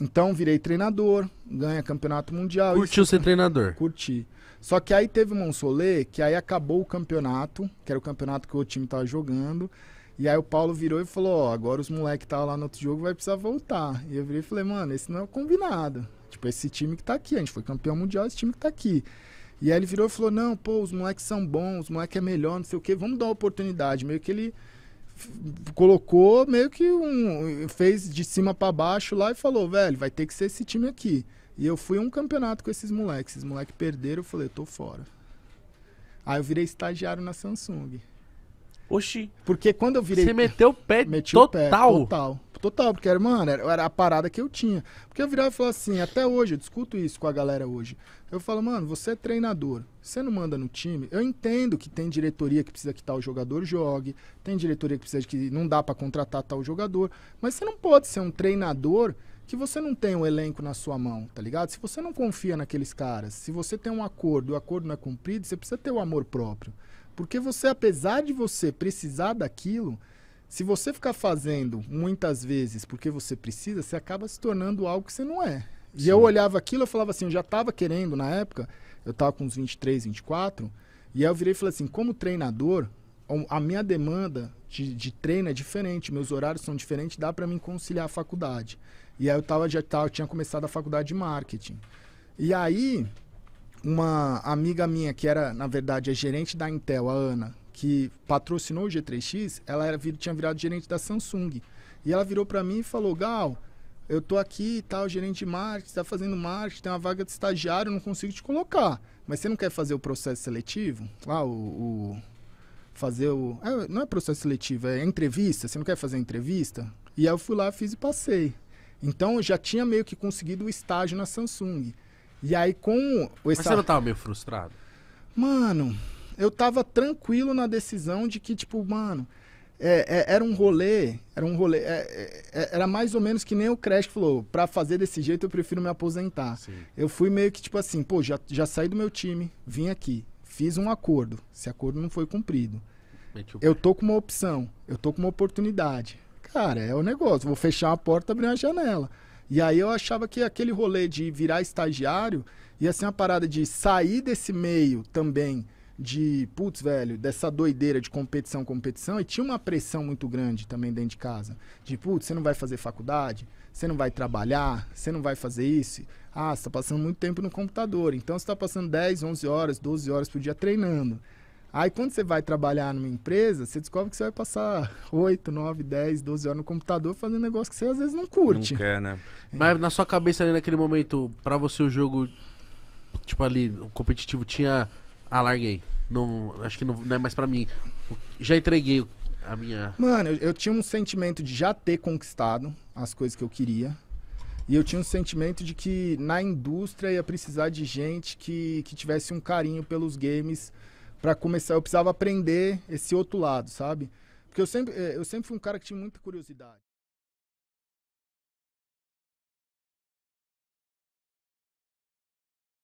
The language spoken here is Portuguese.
Então virei treinador, ganha campeonato mundial. Curtiu isso, ser treinador? Curti. Só que aí teve um Monsolê, que aí acabou o campeonato, que era o campeonato que o time tava jogando. E aí o Paulo virou e falou, ó, agora os moleques que estavam lá no outro jogo vai precisar voltar. E eu virei e falei, mano, esse não é o combinado. Tipo, esse time que tá aqui, a gente foi campeão mundial, esse time que tá aqui. E aí ele virou e falou, não, pô, os moleques são bons, os moleques é melhor, não sei o quê, vamos dar uma oportunidade. Meio que ele colocou meio que um. fez de cima para baixo lá e falou, velho, vai ter que ser esse time aqui. E eu fui um campeonato com esses moleques. Esses moleques perderam, eu falei, tô fora. Aí eu virei estagiário na Samsung. Oxi. Porque quando eu virei. Você meteu o pé meti total. O pé, total. Total, porque era, mano, era, era a parada que eu tinha. Porque eu virava e falava assim, até hoje, eu discuto isso com a galera hoje. Eu falo, mano, você é treinador, você não manda no time. Eu entendo que tem diretoria que precisa que tal jogador jogue, tem diretoria que precisa que não dá para contratar tal jogador, mas você não pode ser um treinador que você não tem um elenco na sua mão, tá ligado? Se você não confia naqueles caras, se você tem um acordo e o acordo não é cumprido, você precisa ter o um amor próprio. Porque você, apesar de você precisar daquilo, se você ficar fazendo muitas vezes porque você precisa, você acaba se tornando algo que você não é. E eu olhava aquilo, eu falava assim, eu já estava querendo na época, eu estava com uns 23, 24, e aí eu virei e falei assim, como treinador, a minha demanda de, de treino é diferente, meus horários são diferentes, dá para mim conciliar a faculdade. E aí eu tava, já tava, eu tinha começado a faculdade de marketing. E aí uma amiga minha, que era, na verdade, a gerente da Intel, a Ana, que patrocinou o G3X, ela era, tinha virado gerente da Samsung. E ela virou para mim e falou: Gal, eu tô aqui e tá, tal, gerente de marketing, está fazendo marketing, tem uma vaga de estagiário, não consigo te colocar. Mas você não quer fazer o processo seletivo? Lá, ah, o. o fazer o. É, não é processo seletivo, é entrevista. Você não quer fazer entrevista? E aí eu fui lá, fiz e passei. Então eu já tinha meio que conseguido o estágio na Samsung. E aí com. Mas você não tava meio frustrado? Mano, eu tava tranquilo na decisão de que, tipo, mano, é, é, era um rolê, era um rolê, é, é, é era mais ou menos que nem o Crash falou, para fazer desse jeito eu prefiro me aposentar. Sim. Eu fui meio que tipo assim, pô, já, já saí do meu time, vim aqui, fiz um acordo, esse acordo não foi cumprido. Eu tô com uma opção, eu tô com uma oportunidade. Cara, é o negócio, vou fechar uma porta, abrir uma janela. E aí eu achava que aquele rolê de virar estagiário ia ser uma parada de sair desse meio também de, putz, velho, dessa doideira de competição, competição, e tinha uma pressão muito grande também dentro de casa. De, putz, você não vai fazer faculdade, você não vai trabalhar, você não vai fazer isso. Ah, você tá passando muito tempo no computador, então você tá passando 10, 11 horas, 12 horas por dia treinando. Aí quando você vai trabalhar numa empresa, você descobre que você vai passar 8, 9, 10, 12 horas no computador fazendo um negócio que você às vezes não curte. Não quer, né? É. Mas na sua cabeça ali naquele momento, para você o jogo, tipo ali, o competitivo tinha. Ah, larguei. Não, acho que não, não é mais para mim. Já entreguei a minha. Mano, eu, eu tinha um sentimento de já ter conquistado as coisas que eu queria. E eu tinha um sentimento de que na indústria ia precisar de gente que, que tivesse um carinho pelos games para começar, eu precisava aprender esse outro lado, sabe? Porque eu sempre, eh, eu sempre fui um cara que tinha muita curiosidade.